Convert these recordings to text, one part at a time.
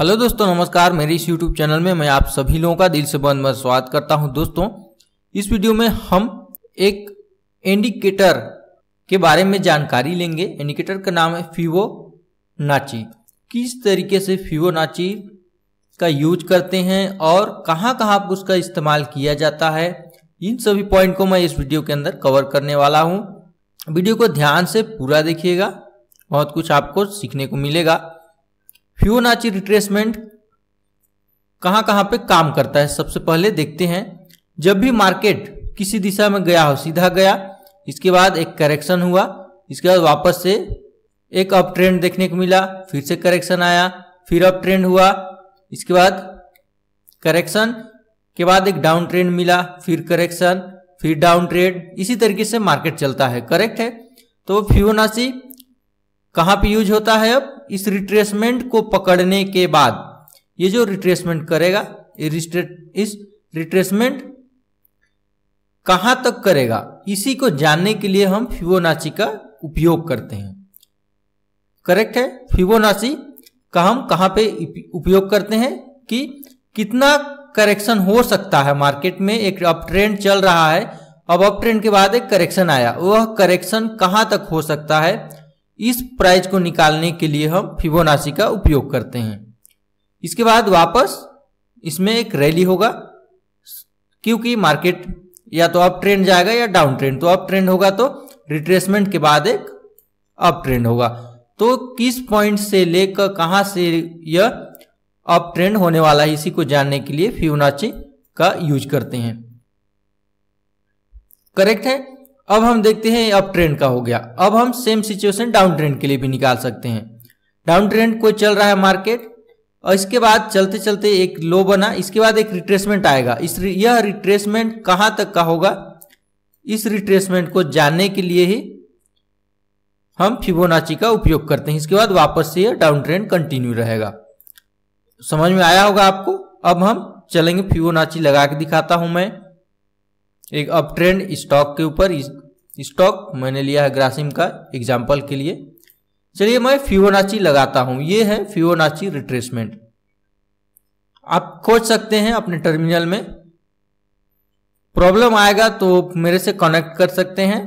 hello दोस्तों नमस्कार मेरे इस यूट्यूब चैनल में मैं आप सभी लोगों का दिल से बहुत बहुत स्वागत करता हूं दोस्तों इस वीडियो में हम एक इंडिकेटर के बारे में जानकारी लेंगे इंडिकेटर का नाम है फीवो नाची किस तरीके से फीवो नाची का यूज करते हैं और कहाँ कहाँ उसका इस्तेमाल किया जाता है इन सभी पॉइंट को मैं इस वीडियो के अंदर कवर करने वाला हूँ वीडियो को ध्यान से पूरा देखिएगा बहुत कुछ आपको सीखने को मिलेगा फ्यूनाची रिट्रेसमेंट कहाँ कहाँ पे काम करता है सबसे पहले देखते हैं जब भी मार्केट किसी दिशा में गया हो सीधा गया इसके बाद एक करेक्शन हुआ इसके बाद वापस से एक अप ट्रेंड देखने को मिला फिर से करेक्शन आया फिर अप ट्रेंड हुआ इसके बाद करेक्शन के बाद एक डाउन ट्रेंड मिला फिर करेक्शन फिर डाउन ट्रेंड इसी तरीके से मार्केट चलता है करेक्ट है तो फ्यूनासी कहाँ पे यूज होता है अब इस रिट्रेसमेंट को पकड़ने के बाद ये जो रिट्रेसमेंट करेगा इस रिट्रेसमेंट कहां तक करेगा इसी को जानने के लिए हम फिबोनाची का उपयोग करते हैं करेक्ट है फिबोनाची का हम कहां पे उपयोग करते हैं कि कितना करेक्शन हो सकता है मार्केट में एक अप ट्रेंड चल रहा है अब अप ट्रेंड के बाद एक करेक्शन आया वह करेक्शन कहां तक हो सकता है इस प्राइज को निकालने के लिए हम फिबोनाची का उपयोग करते हैं इसके बाद वापस इसमें एक रैली होगा क्योंकि मार्केट या तो अप ट्रेंड जाएगा या डाउन ट्रेंड तो अप ट्रेंड होगा तो रिट्रेसमेंट के बाद एक अप ट्रेंड होगा तो किस पॉइंट से लेकर कहां से यह अप ट्रेंड होने वाला है इसी को जानने के लिए फिबोनाची का यूज करते हैं करेक्ट है अब हम देखते हैं अप ट्रेंड का हो गया अब हम सेम सिचुएशन डाउन ट्रेंड के लिए भी निकाल सकते हैं डाउन ट्रेंड कोई चल रहा है मार्केट और इसके बाद चलते चलते एक लो बना इसके बाद एक रिट्रेसमेंट आएगा इस यह रिट्रेसमेंट कहाँ तक का होगा इस रिट्रेसमेंट को जानने के लिए ही हम फिबोनाची का उपयोग करते हैं इसके बाद वापस से यह डाउन ट्रेंड कंटिन्यू रहेगा समझ में आया होगा आपको अब हम चलेंगे फिबोनाची लगा के दिखाता हूं मैं एक अप ट्रेंड स्टॉक के ऊपर स्टॉक मैंने लिया है ग्रासिम का एग्जाम्पल के लिए चलिए मैं फ्यूनाची लगाता हूं ये है फ्यूनाची रिट्रेसमेंट आप खोज सकते हैं अपने टर्मिनल में प्रॉब्लम आएगा तो मेरे से कनेक्ट कर सकते हैं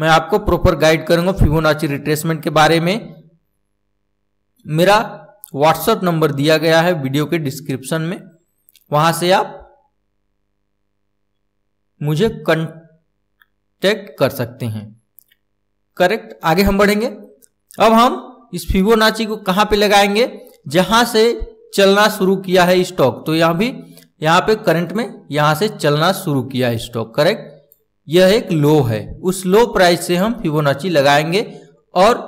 मैं आपको प्रॉपर गाइड करूंगा फ्योनाची रिट्रेसमेंट के बारे में मेरा व्हाट्सएप नंबर दिया गया है वीडियो के डिस्क्रिप्शन में वहां से आप मुझे कंटेक्ट कर सकते हैं करेक्ट आगे हम बढ़ेंगे अब हम इस फिबोनाची को कहाँ पे लगाएंगे जहां से चलना शुरू किया है स्टॉक तो यहाँ भी यहां पे करंट में यहाँ से चलना शुरू किया है स्टॉक करेक्ट यह एक लो है उस लो प्राइस से हम फिबोनाची लगाएंगे और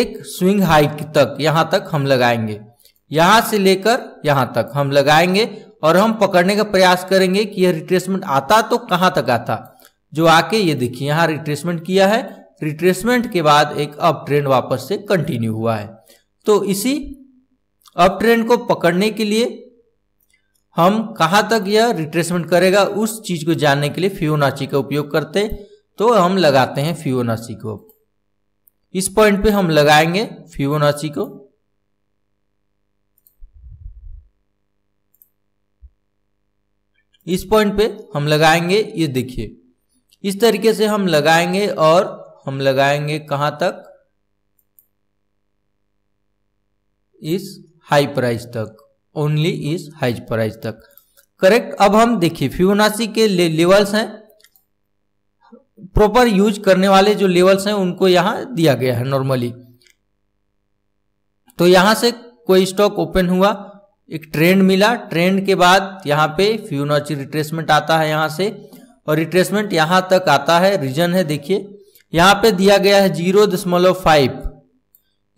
एक स्विंग हाइक तक यहाँ तक हम लगाएंगे यहां से लेकर यहां तक हम लगाएंगे और हम पकड़ने का प्रयास करेंगे कि यह रिट्रेसमेंट आता तो कहां तक आता जो आके ये देखिए यहां रिट्रेसमेंट किया है रिट्रेसमेंट के बाद एक अप ट्रेंड वापस से कंटिन्यू हुआ है तो इसी अप ट्रेंड को पकड़ने के लिए हम कहां तक यह रिट्रेसमेंट करेगा उस चीज को जानने के लिए फ्योनाची का उपयोग करते तो हम लगाते हैं फ्योनाची को इस पॉइंट पे हम लगाएंगे फ्योनाची को इस पॉइंट पे हम लगाएंगे ये देखिए इस तरीके से हम लगाएंगे और हम लगाएंगे कहां तक इस हाई प्राइस तक ओनली इस हाई प्राइस तक करेक्ट अब हम देखिए फ्यूनासी के ले, लेवल्स हैं प्रॉपर यूज करने वाले जो लेवल्स हैं उनको यहां दिया गया है नॉर्मली तो यहां से कोई स्टॉक ओपन हुआ एक ट्रेंड मिला ट्रेंड के बाद यहाँ पे फ्यूनोची रिट्रेसमेंट आता है यहाँ से और रिट्रेसमेंट यहाँ तक आता है रीजन है देखिए यहाँ पे दिया गया है जीरो दशमलव फाइव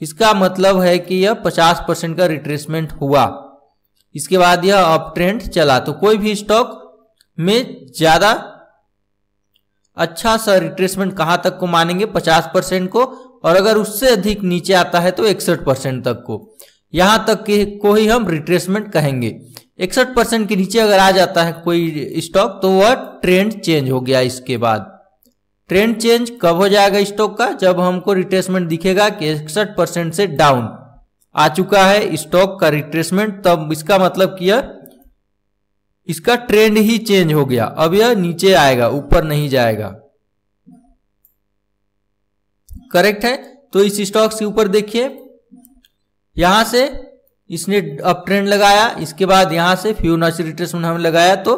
इसका मतलब है कि यह पचास परसेंट का रिट्रेसमेंट हुआ इसके बाद यह अप ट्रेंड चला तो कोई भी स्टॉक में ज़्यादा अच्छा सा रिट्रेसमेंट कहाँ तक को मानेंगे पचास परसेंट को और अगर उससे अधिक नीचे आता है तो इकसठ परसेंट तक को यहाँ तक के को ही हम रिट्रेसमेंट कहेंगे इकसठ परसेंट के नीचे अगर आ जाता है कोई स्टॉक तो वह ट्रेंड चेंज हो गया इसके बाद ट्रेंड चेंज कब हो जाएगा स्टॉक का जब हमको रिट्रेसमेंट दिखेगा कि इकसठ परसेंट से डाउन आ चुका है स्टॉक का रिट्रेसमेंट तब इसका मतलब किया इसका ट्रेंड ही चेंज हो गया अब यह नीचे आएगा ऊपर नहीं जाएगा करेक्ट है तो इस स्टॉक के ऊपर देखिए यहां से इसने अप ट्रेंड लगाया इसके बाद यहां से फ्यूनाची रिट्रेसमेंट हमें लगाया तो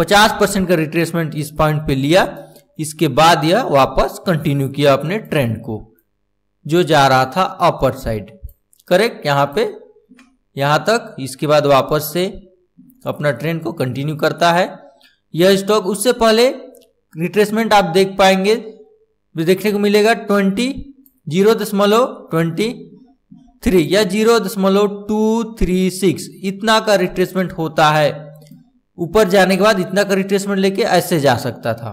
50 परसेंट का रिट्रेसमेंट इस पॉइंट पे लिया इसके बाद यह वापस कंटिन्यू किया अपने ट्रेंड को जो जा रहा था अपर साइड करेक्ट यहाँ पे यहाँ तक इसके बाद वापस से अपना ट्रेंड को कंटिन्यू करता है यह स्टॉक उससे पहले रिट्रेसमेंट आप देख पाएंगे देखने को मिलेगा ट्वेंटी जीरो दशमलव ट्वेंटी थ्री या जीरो दशमलव टू थ्री सिक्स इतना का रिट्रेसमेंट होता है ऊपर जाने के बाद इतना का रिट्रेसमेंट लेके ऐसे जा सकता था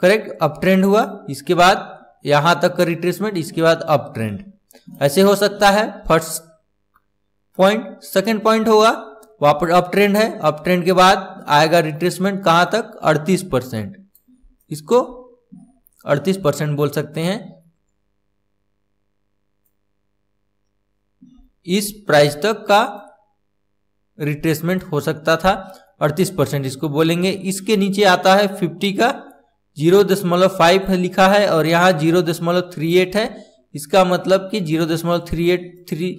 करेक्ट अप ट्रेंड हुआ इसके बाद यहां तक का रिट्रेसमेंट इसके बाद अप ट्रेंड ऐसे हो सकता है फर्स्ट पॉइंट सेकंड पॉइंट होगा वापस अप ट्रेंड है अप ट्रेंड के बाद आएगा रिट्रेसमेंट कहां तक अड़तीस परसेंट इसको अड़तीस परसेंट बोल सकते हैं इस प्राइस तक का रिट्रेसमेंट हो सकता था अड़तीस परसेंट इसको बोलेंगे इसके नीचे आता है फिफ्टी का जीरो दशमलव फाइव लिखा है और यहाँ जीरो दशमलव थ्री एट है इसका मतलब कि 0.38 38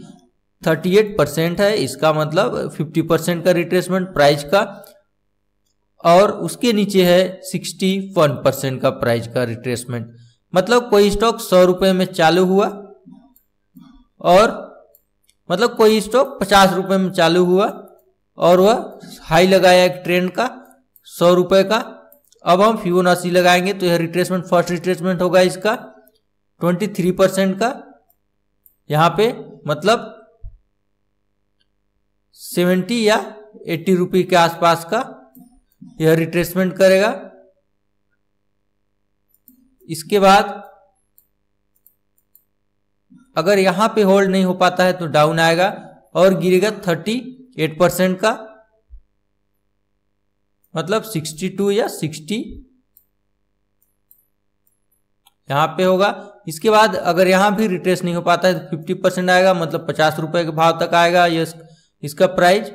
थर्टी एट परसेंट है इसका मतलब फिफ्टी परसेंट का रिट्रेसमेंट प्राइस का और उसके नीचे है सिक्सटी वन परसेंट का प्राइस का रिट्रेसमेंट मतलब कोई स्टॉक सौ रुपये में चालू हुआ और मतलब कोई स्टॉक पचास रुपये में चालू हुआ और वह हाई लगाया एक ट्रेंड का सौ रुपये का अब हम फ्यूनासी लगाएंगे तो यह रिट्रेसमेंट फर्स्ट रिट्रेसमेंट होगा इसका ट्वेंटी थ्री परसेंट का यहाँ पे मतलब सेवेंटी या एट्टी रुपये के आसपास का यह रिट्रेसमेंट करेगा इसके बाद अगर यहाँ पे होल्ड नहीं हो पाता है तो डाउन आएगा और गिरेगा थर्टी एट परसेंट का मतलब सिक्सटी टू या सिक्सटी यहाँ पे होगा इसके बाद अगर यहाँ भी रिट्रेस नहीं हो पाता है तो फिफ्टी परसेंट आएगा मतलब पचास रुपए के भाव तक आएगा ये इसका प्राइस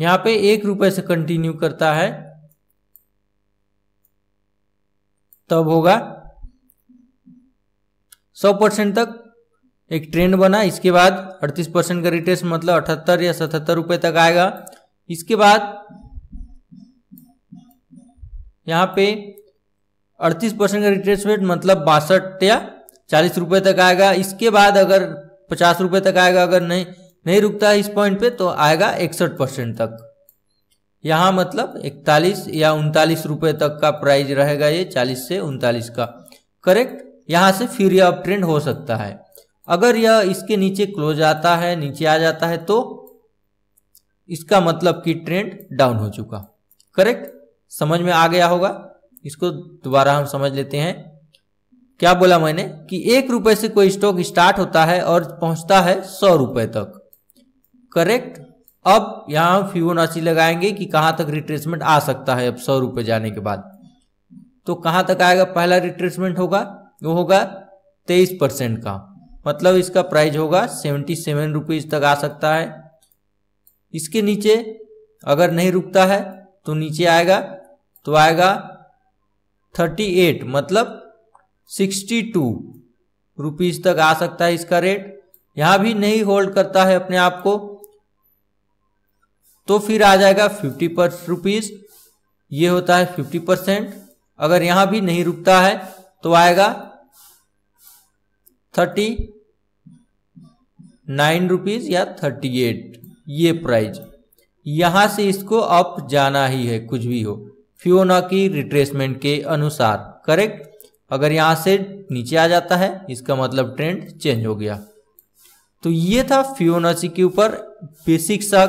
यहां पे एक रुपए से कंटिन्यू करता है तब होगा सौ परसेंट तक एक ट्रेंड बना इसके बाद अड़तीस परसेंट का रिटेस्ट मतलब अठहत्तर या सतहत्तर रुपए तक आएगा इसके बाद यहाँ पे अड़तीस परसेंट का रिटेस्ट रेट मतलब बासठ या चालीस रुपए तक आएगा इसके बाद अगर पचास रुपए तक आएगा अगर नहीं नहीं रुकता है इस पॉइंट पे तो आएगा इकसठ परसेंट तक यहाँ मतलब इकतालीस या उनतालीस रुपये तक का प्राइस रहेगा ये चालीस से उनतालीस का करेक्ट यहाँ से फिर यह अप ट्रेंड हो सकता है अगर यह इसके नीचे क्लोज आता है नीचे आ जाता है तो इसका मतलब कि ट्रेंड डाउन हो चुका करेक्ट समझ में आ गया होगा इसको दोबारा हम समझ लेते हैं क्या बोला मैंने कि एक रुपए से कोई स्टॉक स्टार्ट होता है और पहुंचता है सौ रुपए तक करेक्ट अब यहाँ फिबोनाची लगाएंगे कि कहाँ तक रिट्रेसमेंट आ सकता है अब सौ रुपए जाने के बाद तो कहां तक आएगा पहला रिट्रेसमेंट होगा वो होगा तेईस परसेंट का मतलब इसका प्राइस होगा सेवेंटी सेवन रुपीज तक आ सकता है इसके नीचे अगर नहीं रुकता है तो नीचे आएगा तो आएगा थर्टी एट मतलब सिक्सटी टू रुपीज तक आ सकता है इसका रेट यहां भी नहीं होल्ड करता है अपने आप को तो फिर आ जाएगा फिफ्टी पर रुपीज़ ये होता है फिफ्टी परसेंट अगर यहां भी नहीं रुकता है तो आएगा थर्टी नाइन रुपीज़ या थर्टी एट ये प्राइज यहां से इसको अप जाना ही है कुछ भी हो फ्योना की रिट्रेसमेंट के अनुसार करेक्ट अगर यहां से नीचे आ जाता है इसका मतलब ट्रेंड चेंज हो गया तो ये था फ्योनाची के ऊपर बेसिक सा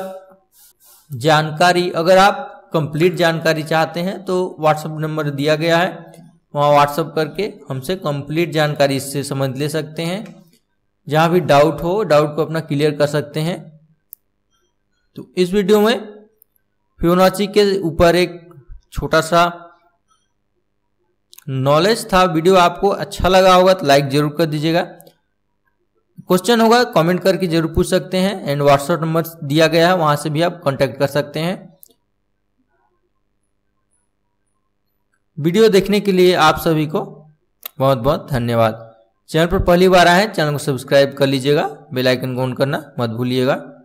जानकारी अगर आप कंप्लीट जानकारी चाहते हैं तो व्हाट्सअप नंबर दिया गया है वहाँ व्हाट्सअप करके हमसे कंप्लीट जानकारी इससे समझ ले सकते हैं जहाँ भी डाउट हो डाउट को अपना क्लियर कर सकते हैं तो इस वीडियो में फ्योनाची के ऊपर एक छोटा सा नॉलेज था वीडियो आपको अच्छा लगा होगा तो लाइक जरूर कर दीजिएगा क्वेश्चन होगा कमेंट करके जरूर पूछ सकते हैं एंड व्हाट्सएप नंबर दिया गया है वहां से भी आप कांटेक्ट कर सकते हैं वीडियो देखने के लिए आप सभी को बहुत बहुत धन्यवाद चैनल पर पहली बार आए हैं चैनल को सब्सक्राइब कर लीजिएगा बेल आइकन को ऑन करना मत भूलिएगा